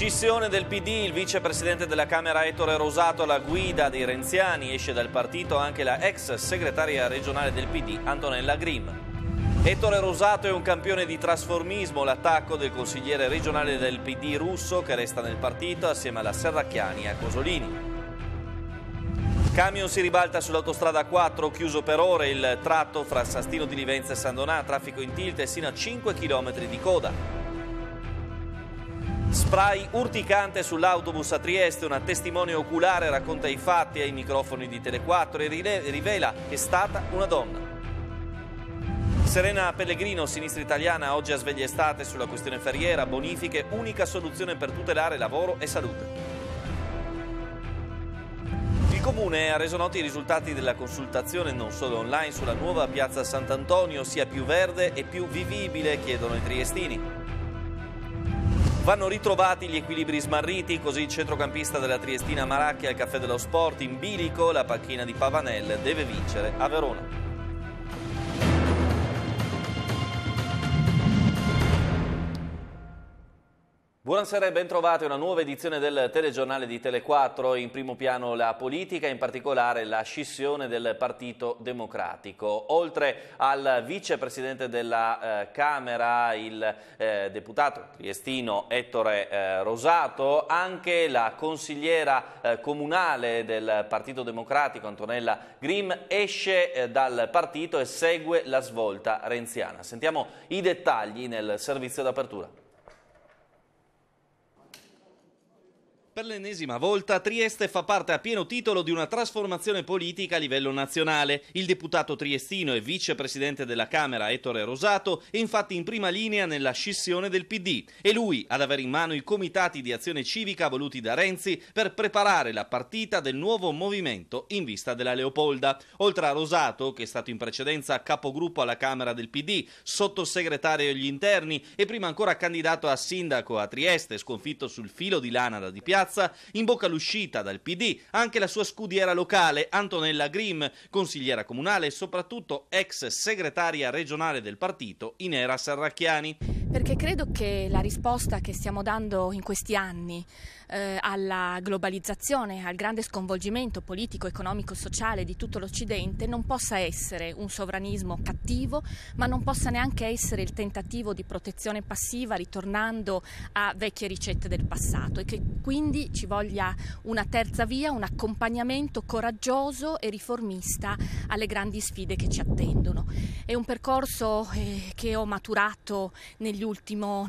Scissione del PD, il vicepresidente della Camera Ettore Rosato alla guida dei Renziani, esce dal partito anche la ex segretaria regionale del PD Antonella Grimm. Ettore Rosato è un campione di trasformismo, l'attacco del consigliere regionale del PD russo che resta nel partito assieme alla Serracchiani e a Cosolini. Camion si ribalta sull'autostrada 4, chiuso per ore il tratto fra Sastino di Livenza e Sandonà, traffico in tilt e sino a 5 km di coda. Spray urticante sull'autobus a Trieste, una testimone oculare racconta i fatti ai microfoni di Telequattro e rivela che è stata una donna. Serena Pellegrino, sinistra italiana, oggi a sveglia estate sulla questione ferriera, bonifiche, unica soluzione per tutelare lavoro e salute. Il Comune ha reso noti i risultati della consultazione non solo online sulla nuova piazza Sant'Antonio, sia più verde e più vivibile, chiedono i triestini. Vanno ritrovati gli equilibri smarriti, così il centrocampista della Triestina Maracchi al Caffè dello Sport in bilico, la panchina di Pavanel deve vincere a Verona. Buonasera e bentrovati a una nuova edizione del telegiornale di Tele4. In primo piano la politica, in particolare la scissione del Partito Democratico. Oltre al vicepresidente della eh, Camera, il eh, deputato triestino Ettore eh, Rosato, anche la consigliera eh, comunale del Partito Democratico, Antonella Grimm, esce eh, dal partito e segue la svolta renziana. Sentiamo i dettagli nel servizio d'apertura. Per l'ennesima volta Trieste fa parte a pieno titolo di una trasformazione politica a livello nazionale. Il deputato triestino e vicepresidente della Camera Ettore Rosato è infatti in prima linea nella scissione del PD. È lui ad avere in mano i comitati di azione civica voluti da Renzi per preparare la partita del nuovo movimento in vista della Leopolda. Oltre a Rosato, che è stato in precedenza capogruppo alla Camera del PD, sottosegretario agli interni e prima ancora candidato a sindaco a Trieste, sconfitto sul filo di lana da Di Piazza, piazza, in bocca all'uscita dal PD anche la sua scudiera locale, Antonella Grimm, consigliera comunale e soprattutto ex segretaria regionale del partito, Inera Sarracchiani. Perché credo che la risposta che stiamo dando in questi anni eh, alla globalizzazione, al grande sconvolgimento politico, economico, e sociale di tutto l'Occidente non possa essere un sovranismo cattivo, ma non possa neanche essere il tentativo di protezione passiva ritornando a vecchie ricette del passato e che quindi ci voglia una terza via, un accompagnamento coraggioso e riformista alle grandi sfide che ci attendono. È un percorso eh, che ho maturato negli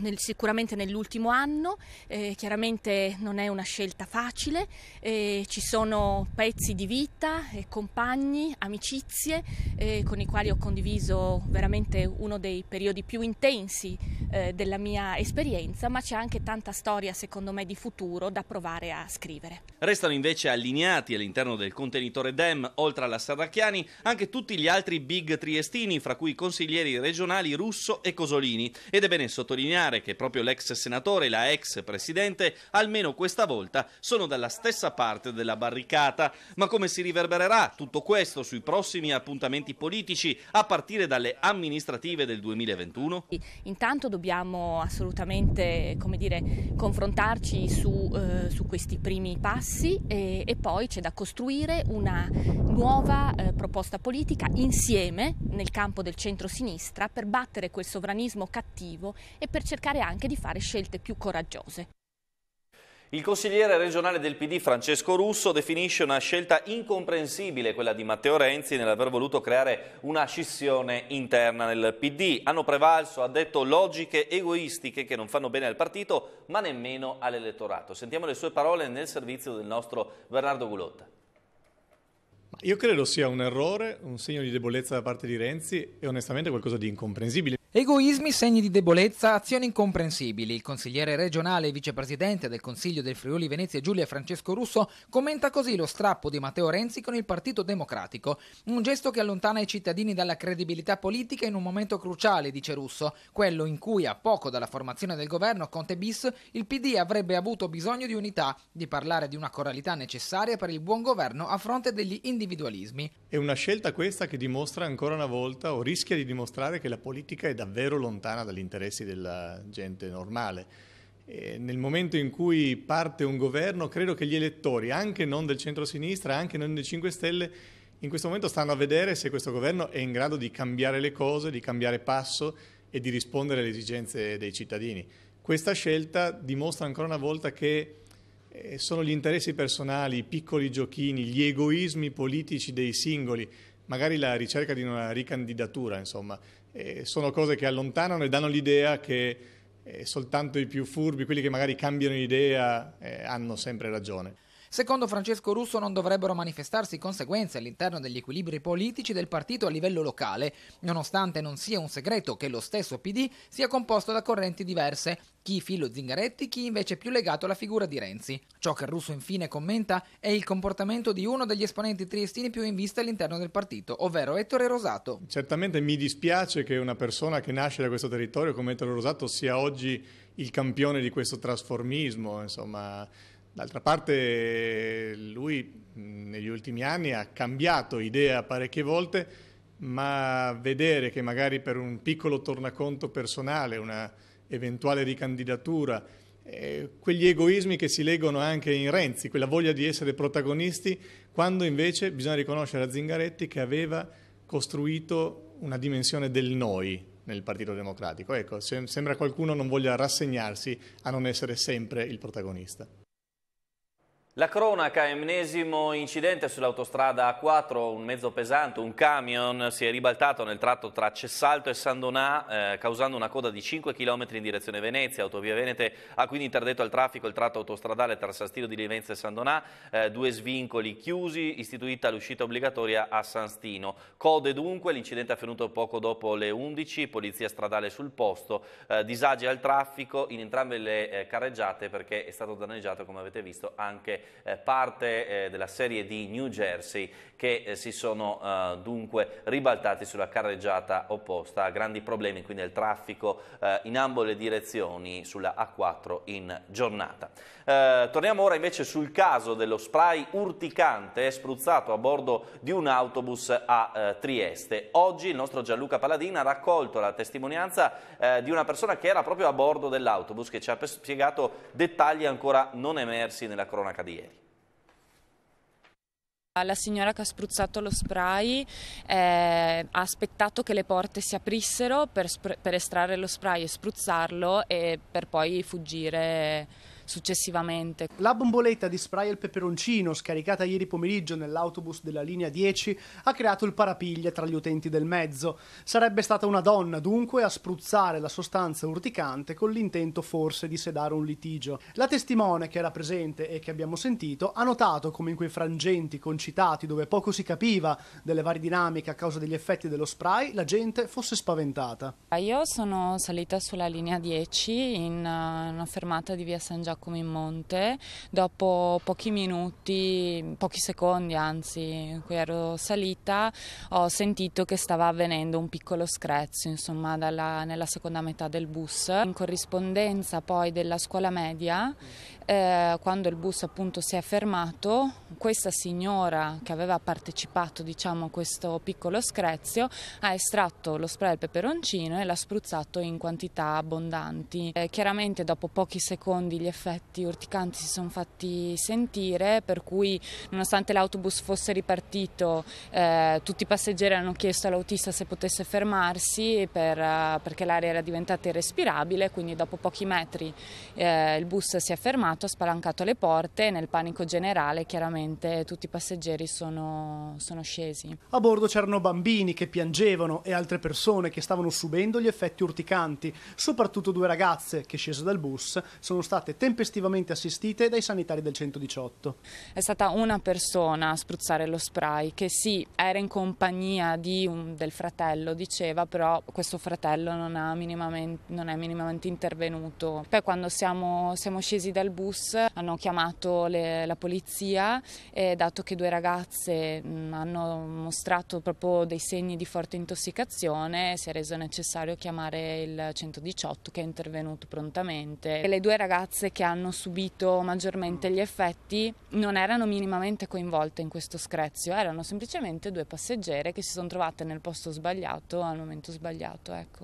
nel, sicuramente nell'ultimo anno, eh, chiaramente non è una scelta facile, eh, ci sono pezzi di vita, eh, compagni, amicizie eh, con i quali ho condiviso veramente uno dei periodi più intensi eh, della mia esperienza, ma c'è anche tanta storia secondo me di futuro da provare a scrivere. Restano invece allineati all'interno del contenitore DEM, oltre alla Saracchiani, anche tutti gli altri big triestini, fra cui consiglieri regionali Russo e Cosolini. Ed è bene bene sottolineare che proprio l'ex senatore e la ex presidente, almeno questa volta, sono dalla stessa parte della barricata. Ma come si riverbererà tutto questo sui prossimi appuntamenti politici, a partire dalle amministrative del 2021? Intanto dobbiamo assolutamente dire, confrontarci su, eh, su, questi primi passi e, e poi c'è da costruire una nuova eh, proposta politica insieme nel campo del centro-sinistra per battere quel sovranismo cattivo e per cercare anche di fare scelte più coraggiose. Il consigliere regionale del PD Francesco Russo definisce una scelta incomprensibile quella di Matteo Renzi nell'aver voluto creare una scissione interna nel PD. Hanno prevalso, ha detto, logiche egoistiche che non fanno bene al partito ma nemmeno all'elettorato. Sentiamo le sue parole nel servizio del nostro Bernardo Gulotta. Io credo sia un errore, un segno di debolezza da parte di Renzi e onestamente qualcosa di incomprensibile. Egoismi, segni di debolezza, azioni incomprensibili. Il consigliere regionale e vicepresidente del Consiglio del Friuli Venezia Giulia Francesco Russo commenta così lo strappo di Matteo Renzi con il Partito Democratico. Un gesto che allontana i cittadini dalla credibilità politica in un momento cruciale, dice Russo, quello in cui a poco dalla formazione del governo Conte bis il PD avrebbe avuto bisogno di unità, di parlare di una coralità necessaria per il buon governo a fronte degli individualismi. È una scelta questa che dimostra ancora una volta o rischia di dimostrare che la politica è davvero lontana dagli interessi della gente normale. E nel momento in cui parte un governo, credo che gli elettori, anche non del centro-sinistra, anche non del 5 Stelle, in questo momento stanno a vedere se questo governo è in grado di cambiare le cose, di cambiare passo e di rispondere alle esigenze dei cittadini. Questa scelta dimostra ancora una volta che eh, sono gli interessi personali, i piccoli giochini, gli egoismi politici dei singoli, magari la ricerca di una ricandidatura, insomma, eh, sono cose che allontanano e danno l'idea che eh, soltanto i più furbi, quelli che magari cambiano idea, eh, hanno sempre ragione. Secondo Francesco Russo non dovrebbero manifestarsi conseguenze all'interno degli equilibri politici del partito a livello locale, nonostante non sia un segreto che lo stesso PD sia composto da correnti diverse, chi filo Zingaretti, chi invece più legato alla figura di Renzi. Ciò che Russo infine commenta è il comportamento di uno degli esponenti triestini più in vista all'interno del partito, ovvero Ettore Rosato. Certamente mi dispiace che una persona che nasce da questo territorio come Ettore Rosato sia oggi il campione di questo trasformismo, insomma D'altra parte lui negli ultimi anni ha cambiato idea parecchie volte, ma vedere che magari per un piccolo tornaconto personale, una eventuale ricandidatura, eh, quegli egoismi che si leggono anche in Renzi, quella voglia di essere protagonisti, quando invece bisogna riconoscere a Zingaretti che aveva costruito una dimensione del noi, nel Partito Democratico. Ecco, sembra qualcuno non voglia rassegnarsi a non essere sempre il protagonista. La cronaca, ennesimo incidente sull'autostrada A4, un mezzo pesante, un camion si è ribaltato nel tratto tra Cessalto e Sandonà eh, causando una coda di 5 km in direzione Venezia. Autovia Venete ha quindi interdetto al traffico il tratto autostradale tra Sastiro di Livenza e Sandonà, eh, due svincoli chiusi, istituita l'uscita obbligatoria a Sanstino. Code dunque, l'incidente è avvenuto poco dopo le 11, polizia stradale sul posto, eh, disagi al traffico in entrambe le eh, carreggiate perché è stato danneggiato come avete visto anche eh, parte eh, della serie di New Jersey che eh, si sono eh, dunque ribaltati sulla carreggiata opposta, grandi problemi quindi nel traffico in ambo le direzioni sulla A4 in giornata. torniamo ora invece sul caso dello spray urticante spruzzato a bordo di un autobus a Trieste. Oggi il nostro Gianluca Paladina ha raccolto la testimonianza di una persona che era proprio a bordo dell'autobus che ci ha spiegato dettagli ancora non emersi nella cronaca di di ieri. La signora che ha spruzzato lo spray eh, ha aspettato che le porte si aprissero per, per estrarre lo spray e spruzzarlo e per poi fuggire successivamente. La bomboletta di spray al peperoncino, scaricata ieri pomeriggio nell'autobus della linea 10, ha creato il parapiglia tra gli utenti del mezzo. Sarebbe stata una donna, dunque, a spruzzare la sostanza urticante con l'intento forse di sedare un litigio. La testimone che era presente e che abbiamo sentito ha notato come in quei frangenti concitati dove poco si capiva delle varie dinamiche a causa degli effetti dello spray, la gente fosse spaventata. Io sono salita sulla linea 10 in eh, una fermata di via San Giacomo Giacomo in Monte, dopo pochi minuti, pochi secondi anzi, in cui ero salita, ho sentito che stava avvenendo un piccolo screzio, insomma, dalla, nella seconda metà del bus. In corrispondenza poi della scuola media, eh, quando il bus appunto si è fermato, questa signora che aveva partecipato diciamo, a questo piccolo screzio ha estratto lo spray al peperoncino e l'ha spruzzato in quantità abbondanti. Eh, chiaramente dopo pochi secondi gli effetti effetti urticanti si sono fatti sentire, per cui nonostante l'autobus fosse ripartito, eh, tutti i passeggeri hanno chiesto all'autista se potesse fermarsi per, eh, perché l'aria era diventata irrespirabile, quindi dopo pochi metri eh, il bus si è fermato, ha spalancato le porte e nel panico generale chiaramente tutti i passeggeri sono, sono scesi. A bordo c'erano bambini che piangevano e altre persone che stavano subendo gli effetti urticanti, soprattutto due ragazze che scese dal bus sono state temporalmente tempestivamente assistite dai sanitari del 118. È stata una persona a spruzzare lo spray che sì, era in compagnia un, del fratello, diceva, però questo fratello non, non è minimamente intervenuto. Poi quando siamo, siamo scesi dal bus hanno chiamato le, la polizia e dato che due ragazze mh, mm, hanno mostrato proprio dei segni di forte intossicazione, si è reso necessario chiamare il 118 che è intervenuto prontamente. E le due ragazze che che hanno subito maggiormente gli effetti non erano minimamente coinvolte in questo screzio, erano semplicemente due passeggere che si sono trovate nel posto sbagliato al momento sbagliato. Ecco.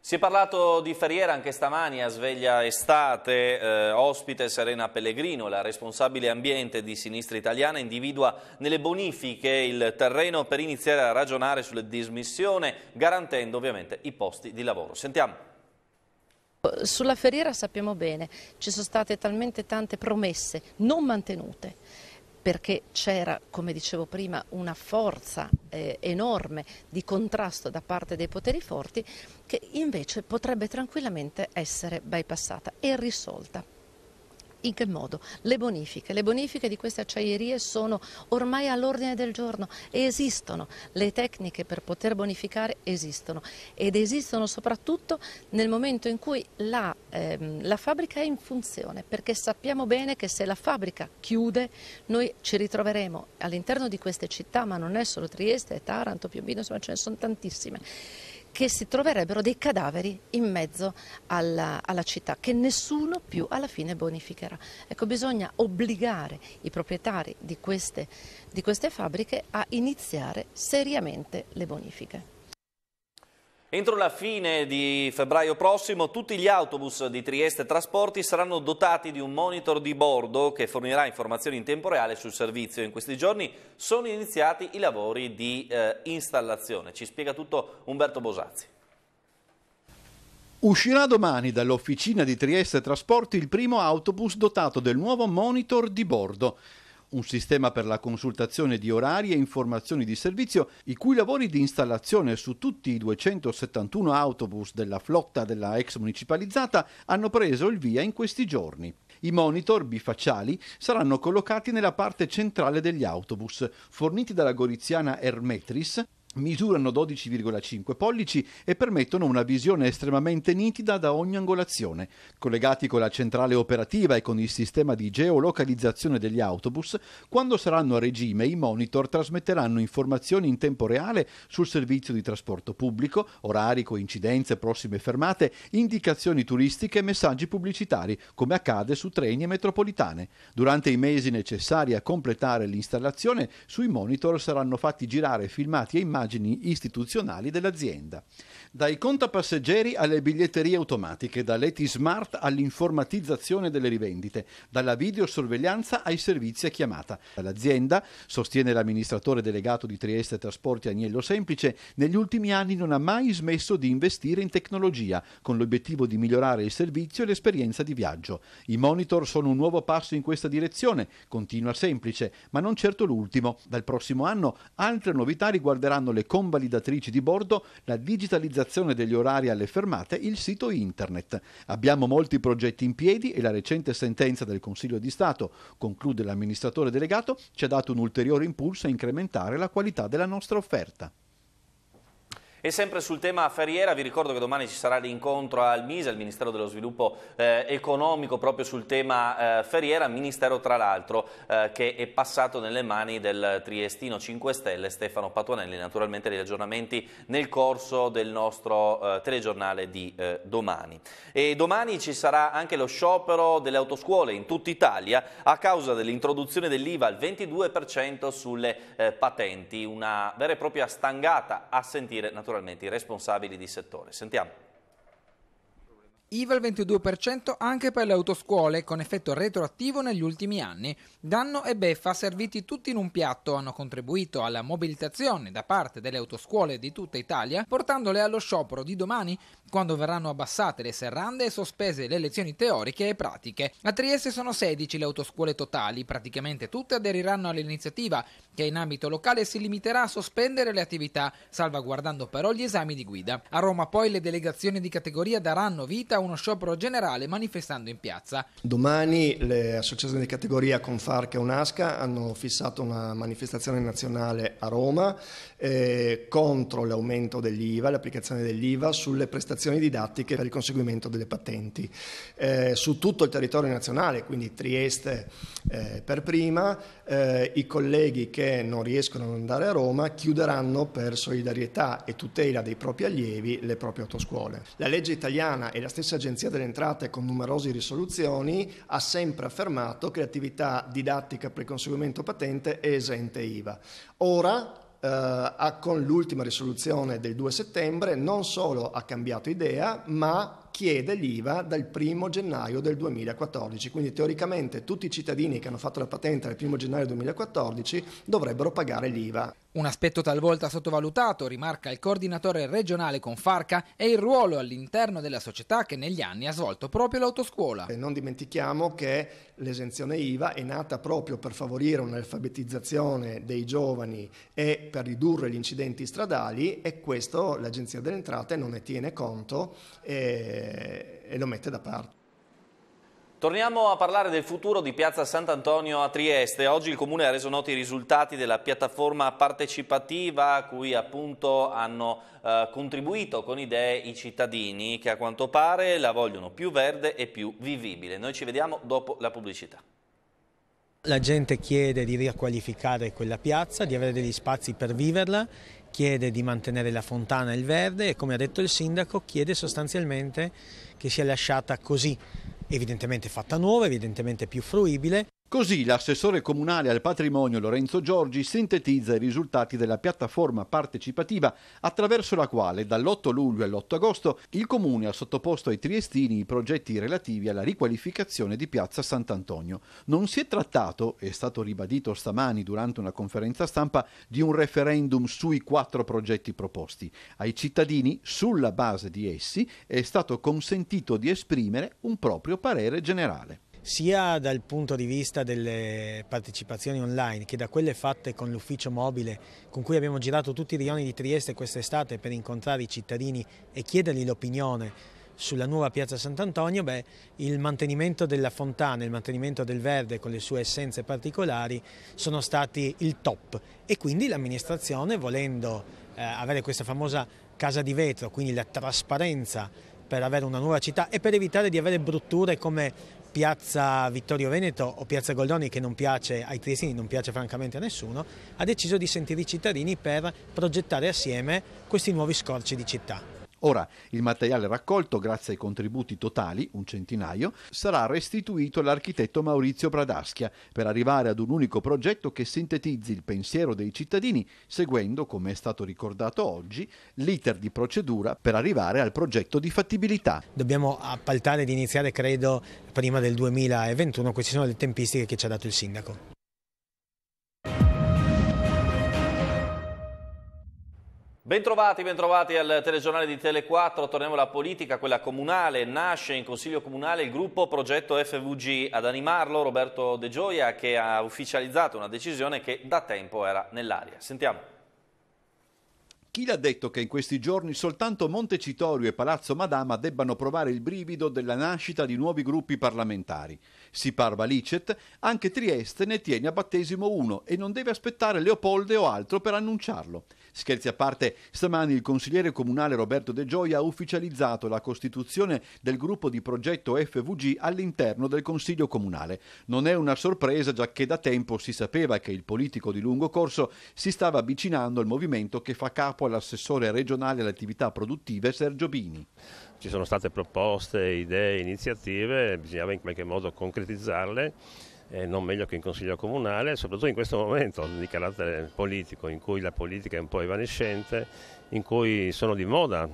Si è parlato di Ferriera anche stamani a Sveglia Estate, eh, ospite Serena Pellegrino, la responsabile ambiente di Sinistra Italiana, individua nelle bonifiche il terreno per iniziare a ragionare sulle dismissioni, garantendo ovviamente i posti di lavoro. Sentiamo. Sulla feriera sappiamo bene, ci sono state talmente tante promesse non mantenute perché c'era, come dicevo prima, una forza eh, enorme di contrasto da parte dei poteri forti che invece potrebbe tranquillamente essere bypassata e risolta. In che modo? Le bonifiche. Le bonifiche di queste acciaierie sono ormai all'ordine del giorno e esistono. Le tecniche per poter bonificare esistono ed esistono soprattutto nel momento in cui la, ehm, la fabbrica è in funzione perché sappiamo bene che se la fabbrica chiude noi ci ritroveremo all'interno di queste città ma non è solo Trieste, è Taranto, Piombino, insomma ce ne sono tantissime che si troverebbero dei cadaveri in mezzo alla, alla, città, che nessuno più alla fine bonificherà. Ecco, bisogna obbligare i proprietari di queste, di queste fabbriche a iniziare seriamente le bonifiche. Entro la fine di febbraio prossimo tutti gli autobus di Trieste Trasporti saranno dotati di un monitor di bordo che fornirà informazioni in tempo reale sul servizio. In questi giorni sono iniziati i lavori di eh, installazione. Ci spiega tutto Umberto Bosazzi. Uscirà domani dall'officina di Trieste Trasporti il primo autobus dotato del nuovo monitor di bordo un sistema per la consultazione di orari e informazioni di servizio, i cui lavori di installazione su tutti i 271 autobus della flotta della ex municipalizzata hanno preso il via in questi giorni. I monitor bifacciali saranno collocati nella parte centrale degli autobus, forniti dalla goriziana Ermetris, misurano 12,5 pollici e permettono una visione estremamente nitida da ogni angolazione. Collegati con la centrale operativa e con il sistema di geolocalizzazione degli autobus, quando saranno a regime i monitor trasmetteranno informazioni in tempo reale sul servizio di trasporto pubblico, orari, coincidenze, prossime fermate, indicazioni turistiche e messaggi pubblicitari, come accade su treni e metropolitane. Durante i mesi necessari a completare l'installazione, sui monitor saranno fatti girare filmati e immagini immagini istituzionali dell'azienda. Dai contapasseggeri alle biglietterie automatiche, dall'eti smart all'informatizzazione delle rivendite, dalla videosorveglianza ai servizi a chiamata. L'azienda, sostiene l'amministratore delegato di Trieste Trasporti Agnello Semplice, negli ultimi anni non ha mai smesso di investire in tecnologia, con l'obiettivo di migliorare il servizio e l'esperienza di viaggio. I monitor sono un nuovo passo in questa direzione, continua semplice, ma non certo l'ultimo. Dal prossimo anno altre novità riguarderanno le convalidatrici di bordo, la digitalizzazione degli orari alle fermate, il sito internet. Abbiamo molti progetti in piedi e la recente sentenza del Consiglio di Stato, conclude l'amministratore delegato, ci ha dato un ulteriore impulso a incrementare la qualità della nostra offerta. E sempre sul tema ferriera, vi ricordo che domani ci sarà l'incontro al MISE, il Ministero dello Sviluppo eh, Economico, proprio sul tema eh, feriera, ministero tra l'altro eh, che è passato nelle mani del triestino 5 Stelle Stefano Patuanelli, naturalmente gli aggiornamenti nel corso del nostro eh, telegiornale di eh, domani. E domani ci sarà anche lo sciopero delle autoscuole in tutta Italia a causa dell'introduzione dell'IVA al 22% sulle eh, patenti, una vera e propria stangata a sentire naturalmente naturalmente i responsabili di settore. Sentiamo. IVA al 22% anche per le autoscuole, con effetto retroattivo negli ultimi anni. Danno e beffa serviti tutti in un piatto hanno contribuito alla mobilitazione da parte delle autoscuole di tutta Italia, portandole allo sciopero di domani, quando verranno abbassate le serrande e sospese le lezioni teoriche e pratiche. A Trieste sono 16 le autoscuole totali, praticamente tutte aderiranno all'iniziativa, che in ambito locale si limiterà a sospendere le attività, salvaguardando però gli esami di guida. A Roma poi le delegazioni di categoria daranno vita a uno sciopero generale manifestando in piazza. Domani le associazioni di categoria Confarca e Unasca hanno fissato una manifestazione nazionale a Roma eh, contro l'aumento dell'IVA, l'applicazione dell'IVA sulle prestazioni didattiche per il conseguimento delle patenti eh, su tutto il territorio nazionale, quindi Trieste eh, per prima, eh, i colleghi che non riescono ad andare a Roma chiuderanno per solidarietà e tutela dei propri allievi le proprie autoscuole. La legge italiana e la stessa Agenzia delle Entrate, con numerose risoluzioni, ha sempre affermato che l'attività didattica per il conseguimento patente è esente IVA. Ora, eh, con l'ultima risoluzione del 2 settembre, non solo ha cambiato idea, ma chiede l'IVA dal 1 gennaio del 2014, quindi teoricamente tutti i cittadini che hanno fatto la patente dal 1 gennaio 2014 dovrebbero pagare l'IVA. Un aspetto talvolta sottovalutato, rimarca il coordinatore regionale con Farca, è il ruolo all'interno della società che negli anni ha svolto proprio l'autoscuola. E non dimentichiamo che l'esenzione IVA è nata proprio per favorire un'alfabetizzazione dei giovani e per ridurre gli incidenti stradali e questo l'Agenzia delle Entrate non ne tiene conto. E e, lo mette da parte. Torniamo a parlare del futuro di Piazza Sant'Antonio a Trieste. Oggi il Comune ha reso noti i risultati della piattaforma partecipativa a cui appunto hanno eh, contribuito con idee i cittadini che a quanto pare la vogliono più verde e più vivibile. Noi ci vediamo dopo la pubblicità. La gente chiede di riqualificare quella piazza, di avere degli spazi per viverla chiede di mantenere la fontana e il verde e come ha detto il sindaco chiede sostanzialmente che sia lasciata così, evidentemente fatta nuova, evidentemente più fruibile, Così l'assessore comunale al patrimonio Lorenzo Giorgi sintetizza i risultati della piattaforma partecipativa attraverso la quale dall'8 luglio all'8 agosto il comune ha sottoposto ai triestini i progetti relativi alla riqualificazione di piazza Sant'Antonio. Non si è trattato, è stato ribadito stamani durante una conferenza stampa, di un referendum sui quattro progetti proposti. Ai cittadini, sulla base di essi, è stato consentito di esprimere un proprio parere generale sia dal punto di vista delle partecipazioni online che da quelle fatte con l'ufficio mobile con cui abbiamo girato tutti i rioni di Trieste quest'estate per incontrare i cittadini e chiedergli l'opinione sulla nuova piazza Sant'Antonio, beh, il mantenimento della fontana, il mantenimento del verde con le sue essenze particolari sono stati il top e quindi l'amministrazione volendo eh, avere questa famosa casa di vetro, quindi la trasparenza per avere una nuova città e per evitare di avere brutture come piazza Vittorio Veneto o piazza Goldoni che non piace ai triestini, non piace francamente a nessuno, ha deciso di sentire i cittadini per progettare assieme questi nuovi scorci di città. Ora, il materiale raccolto, grazie ai contributi totali, un centinaio, sarà restituito all'architetto Maurizio Bradaschia per arrivare ad un unico progetto che sintetizzi il pensiero dei cittadini, seguendo, come è stato ricordato oggi, l'iter di procedura per arrivare al progetto di fattibilità. Dobbiamo appaltare ed iniziare, credo, prima del 2021, queste sono le tempistiche che ci ha dato il sindaco. Bentrovati, bentrovati al telegiornale di Tele4, torniamo alla politica, quella comunale, nasce in Consiglio Comunale il gruppo Progetto FVG ad animarlo Roberto De Gioia che ha ufficializzato una decisione che da tempo era nell'aria. Sentiamo. Chi l'ha detto che in questi giorni soltanto Montecitorio e Palazzo Madama debbano provare il brivido della nascita di nuovi gruppi parlamentari? Si parva licet, anche Trieste ne tiene a battesimo uno e non deve aspettare Leopolde o altro per annunciarlo. Scherzi a parte, stamani il consigliere comunale Roberto De Gioia ha ufficializzato la costituzione del gruppo di progetto FVG all'interno del Consiglio comunale. Non è una sorpresa, già che da tempo si sapeva che il politico di lungo corso si stava avvicinando al movimento che fa capo capo all'assessore regionale alle attività produttive Sergio Bini. Ci sono state proposte, idee, iniziative, bisognava in qualche modo concretizzarle. Eh, non meglio che in Consiglio Comunale, soprattutto in questo momento di carattere politico in cui la politica è un po' evanescente in cui sono di moda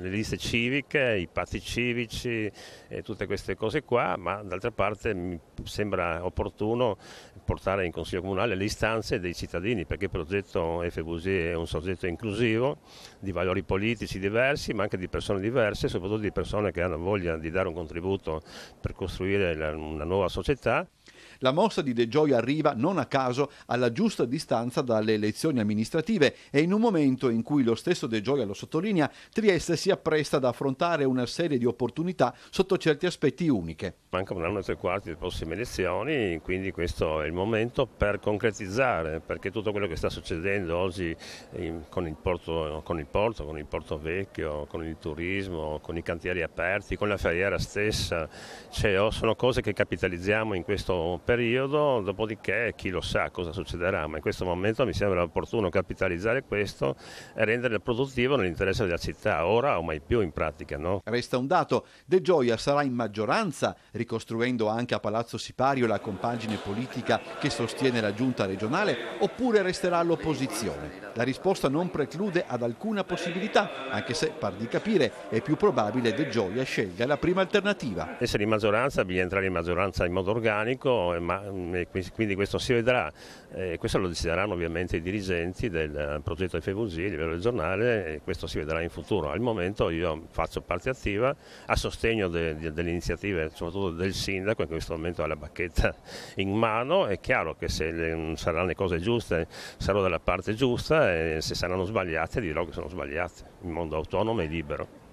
le liste civiche, i patti civici e tutte queste cose qua, ma d'altra parte mi sembra opportuno portare in Consiglio Comunale le istanze dei cittadini perché il progetto FVG è un soggetto inclusivo di valori politici diversi ma anche di persone diverse, soprattutto di persone che hanno voglia di dare un contributo per costruire una nuova società. La mossa di De Gioia arriva non a caso alla giusta distanza dalle elezioni amministrative e in un momento in cui lo stesso De Gioia lo sottolinea, Trieste si appresta ad affrontare una serie di opportunità sotto certi aspetti uniche. Manca un anno e tre quarti delle prossime elezioni, quindi questo è il momento per concretizzare, perché tutto quello che sta succedendo oggi con il porto, con il porto, con il porto vecchio, con il turismo, con i cantieri aperti, con la feriera stessa, cioè, oh, sono cose che capitalizziamo in questo momento periodo, dopodiché chi lo sa cosa succederà, ma in questo momento mi sembra opportuno capitalizzare questo e rendere produttivo nell'interesse della città, ora o mai più in pratica. No? Resta un dato, De Gioia sarà in maggioranza, ricostruendo anche a Palazzo Sipario la compagine politica che sostiene la giunta regionale, oppure resterà all'opposizione? La risposta non preclude ad alcuna possibilità, anche se, par di capire, è più probabile De Gioia scelga la prima alternativa. Essere in maggioranza, bisogna entrare in maggioranza in modo organico, eh, ma, mm, quindi questo si vedrà, eh, questo lo decideranno ovviamente i dirigenti del eh, progetto FVG a livello regionale e questo si vedrà in futuro. Al momento io faccio parte attiva a sostegno de, de, delle iniziative soprattutto del sindaco, in questo momento ha la bacchetta in mano, è chiaro che se le, mm, saranno le cose giuste sarò dalla parte giusta e se saranno sbagliate dirò che sono sbagliate, il mondo autonomo è libero.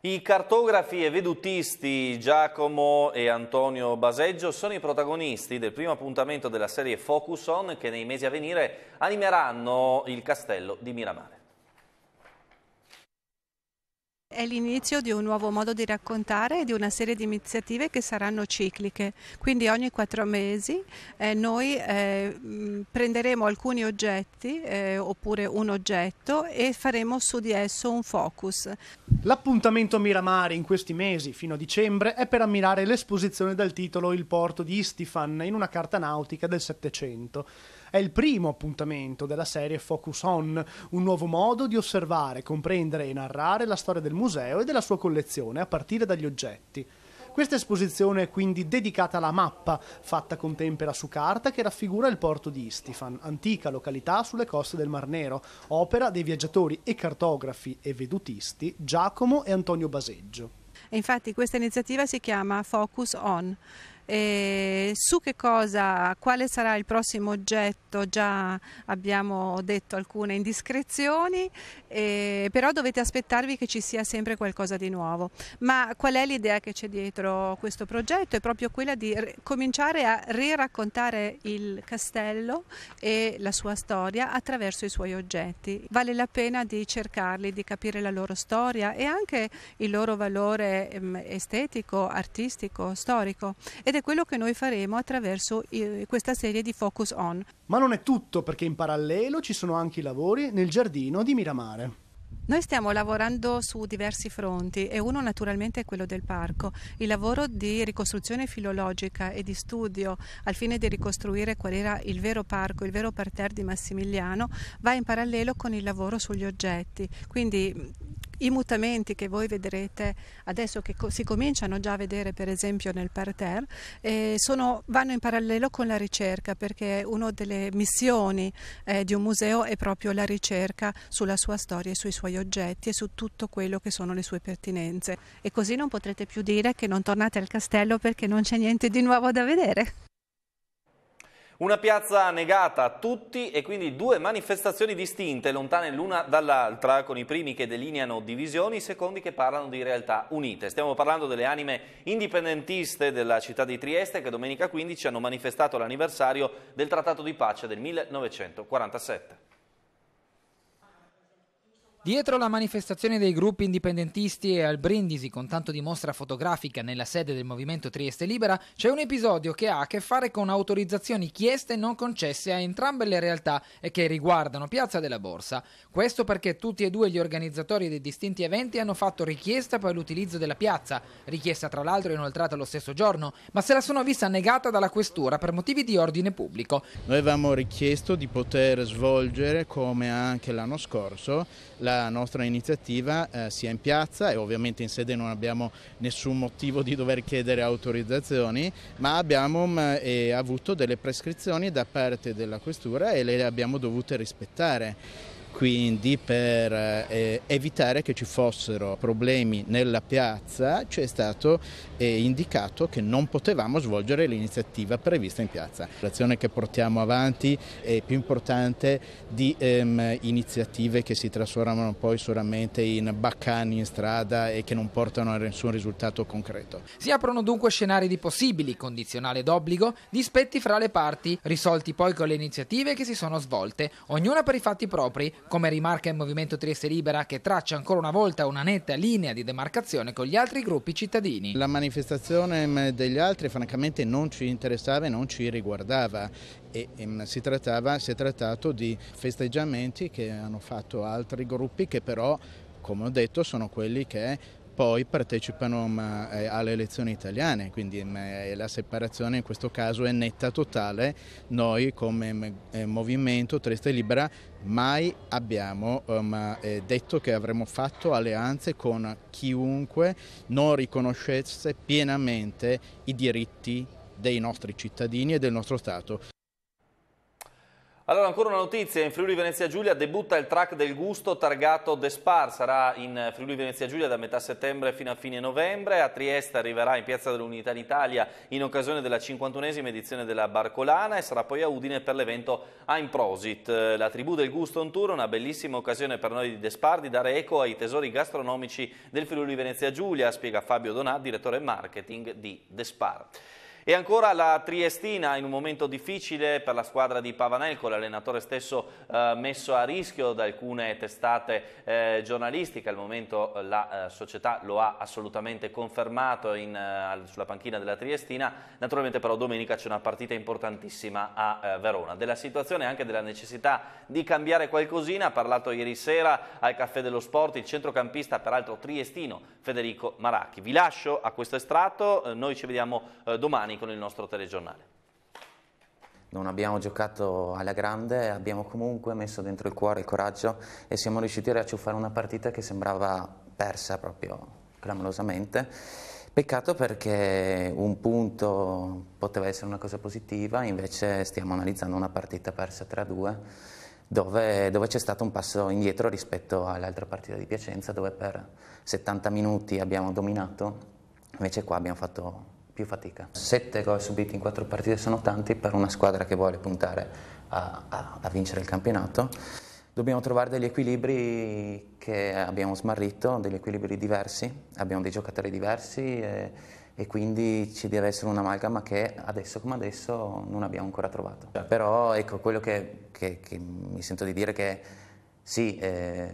I cartografi e vedutisti Giacomo e Antonio Baseggio sono i protagonisti del primo appuntamento della serie Focus On che nei mesi a venire animeranno il castello di Miramare. È l'inizio di un nuovo modo di raccontare e di una serie di iniziative che saranno cicliche, quindi ogni quattro mesi eh, noi eh, mm, prenderemo alcuni oggetti eh, oppure un oggetto e faremo su di esso un focus. L'appuntamento a Miramare in questi mesi fino a dicembre è per ammirare l'esposizione dal titolo Il porto di Istifan in una carta nautica del Settecento. È il primo appuntamento della serie Focus On, un nuovo modo di osservare, comprendere e narrare la storia del museo e della sua collezione a partire dagli oggetti. Questa esposizione è quindi dedicata alla mappa, fatta con tempera su carta, che raffigura il porto di Istifan, antica località sulle coste del Mar Nero, opera dei viaggiatori e cartografi e vedutisti Giacomo e Antonio Baseggio. E infatti questa iniziativa si chiama Focus On e su che cosa, quale sarà il prossimo oggetto, già abbiamo detto alcune indiscrezioni, eh, però dovete aspettarvi che ci sia sempre qualcosa di nuovo. Ma qual è l'idea che c'è dietro questo progetto? È proprio quella di cominciare a riraccontare il castello e la sua storia attraverso i suoi oggetti. Vale la pena di cercarli, di capire la loro storia e anche il loro valore ehm, estetico, artistico, storico. Ed è quello che noi faremo attraverso eh, questa serie di Focus On. Ma non è tutto perché in parallelo ci sono anche i lavori nel giardino di Miramare. Noi stiamo lavorando su diversi fronti e uno naturalmente è quello del parco. Il lavoro di ricostruzione filologica e di studio al fine di ricostruire qual era il vero parco, il vero parterre di Massimiliano, va in parallelo con il lavoro sugli oggetti. Quindi i mutamenti che voi vedrete adesso che co- si cominciano già a vedere per esempio nel parterre eh, sono, vanno in parallelo con la ricerca perché una delle missioni eh, di un museo è proprio la ricerca sulla sua storia sui suoi oggetti e su tutto quello che sono le sue pertinenze e così non potrete più dire che non tornate al castello perché non c'è niente di nuovo da vedere. Una piazza negata a tutti e quindi due manifestazioni distinte, lontane l'una dall'altra, con i primi che delineano divisioni, i secondi che parlano di realtà unite. Stiamo parlando delle anime indipendentiste della città di Trieste che domenica 15 hanno manifestato l'anniversario del Trattato di Pace del 1947. Dietro la manifestazione dei gruppi indipendentisti e al Brindisi con tanto di mostra fotografica nella sede del Movimento Trieste Libera c'è un episodio che ha a che fare con autorizzazioni chieste e non concesse a entrambe le realtà e che riguardano Piazza della Borsa. Questo perché tutti e due gli organizzatori dei distinti eventi hanno fatto richiesta per l'utilizzo della piazza, richiesta tra l'altro inoltrata lo stesso giorno, ma se la sono vista negata dalla questura per motivi di ordine pubblico. Noi avevamo richiesto di poter svolgere, come anche l'anno scorso, la nostra iniziativa eh, sia in piazza e ovviamente in sede non abbiamo nessun motivo di dover chiedere autorizzazioni, ma abbiamo eh, avuto delle prescrizioni da parte della questura e le abbiamo dovute rispettare quindi per eh, evitare che ci fossero problemi nella piazza ci è stato eh, indicato che non potevamo svolgere l'iniziativa prevista in piazza. L'azione che portiamo avanti è più importante di ehm, iniziative che si trasformano poi solamente in baccani in strada e che non portano a nessun risultato concreto. Si aprono dunque scenari di possibili, condizionale d'obbligo, dispetti fra le parti, risolti poi con le iniziative che si sono svolte, ognuna per i fatti propri, come rimarca il Movimento Trieste Libera che traccia ancora una volta una netta linea di demarcazione con gli altri gruppi cittadini. La manifestazione mm, degli altri francamente non ci interessava e non ci riguardava e, e mm, si, trattava, si è trattato di festeggiamenti che hanno fatto altri gruppi che però come ho detto sono quelli che poi partecipano eh, alle elezioni italiane, quindi mm, eh, la separazione in questo caso è netta totale, noi come mm, eh, Movimento Triste Libera mai abbiamo um, eh, detto che avremmo fatto alleanze con chiunque non riconoscesse pienamente i diritti dei nostri cittadini e del nostro Stato. Allora ancora una notizia, in Friuli Venezia Giulia debutta il track del gusto targato The Spar, sarà in Friuli Venezia Giulia da metà settembre fino a fine novembre, a Trieste arriverà in Piazza dell'Unità d'Italia in occasione della 51esima edizione della Barcolana e sarà poi a Udine per l'evento I'm Prosit. La tribù del gusto on tour, una bellissima occasione per noi di The Spar di dare eco ai tesori gastronomici del Friuli Venezia Giulia, spiega Fabio Donà, direttore marketing di The Spar. E ancora la Triestina in un momento difficile per la squadra di Pavanel con l'allenatore stesso eh, messo a rischio da alcune testate eh, giornalistiche, al momento eh, la eh, società lo ha assolutamente confermato in, eh, sulla panchina della Triestina, naturalmente però domenica c'è una partita importantissima a eh, Verona. Della situazione e anche della necessità di cambiare qualcosina, ha parlato ieri sera al Caffè dello Sport il centrocampista peraltro triestino Federico Maracchi. Vi lascio a questo estratto, noi ci vediamo domani con il nostro telegiornale. Non abbiamo giocato alla grande, abbiamo comunque messo dentro il cuore il coraggio e siamo riusciti a riacciuffare una partita che sembrava persa proprio clamorosamente. Peccato perché un punto poteva essere una cosa positiva, invece stiamo analizzando una partita persa 3-2 dove, dove c'è stato un passo indietro rispetto all'altra partita di Piacenza dove per 70 minuti abbiamo dominato, invece qua abbiamo fatto più fatica. Sette gol subiti in quattro partite sono tanti per una squadra che vuole puntare a, a, a vincere il campionato. Dobbiamo trovare degli equilibri che abbiamo smarrito, degli equilibri diversi, abbiamo dei giocatori diversi e, e quindi ci deve essere un'amalgama che adesso come adesso non abbiamo ancora trovato. Però ecco quello che, che, che mi sento di dire è che sì, eh,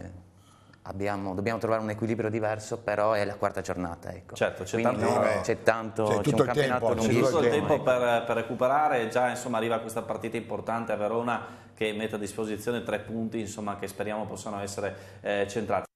Abbiamo, dobbiamo trovare un equilibrio diverso, però è la quarta giornata. Ecco. Certo, c'è tanto, no, c'è, tanto c'è, c'è un campionato tempo, lunghissimo. C'è tutto il tempo ecco. per, per, recuperare, già insomma, arriva questa partita importante a Verona che mette a disposizione tre punti insomma, che speriamo possano essere eh, centrati.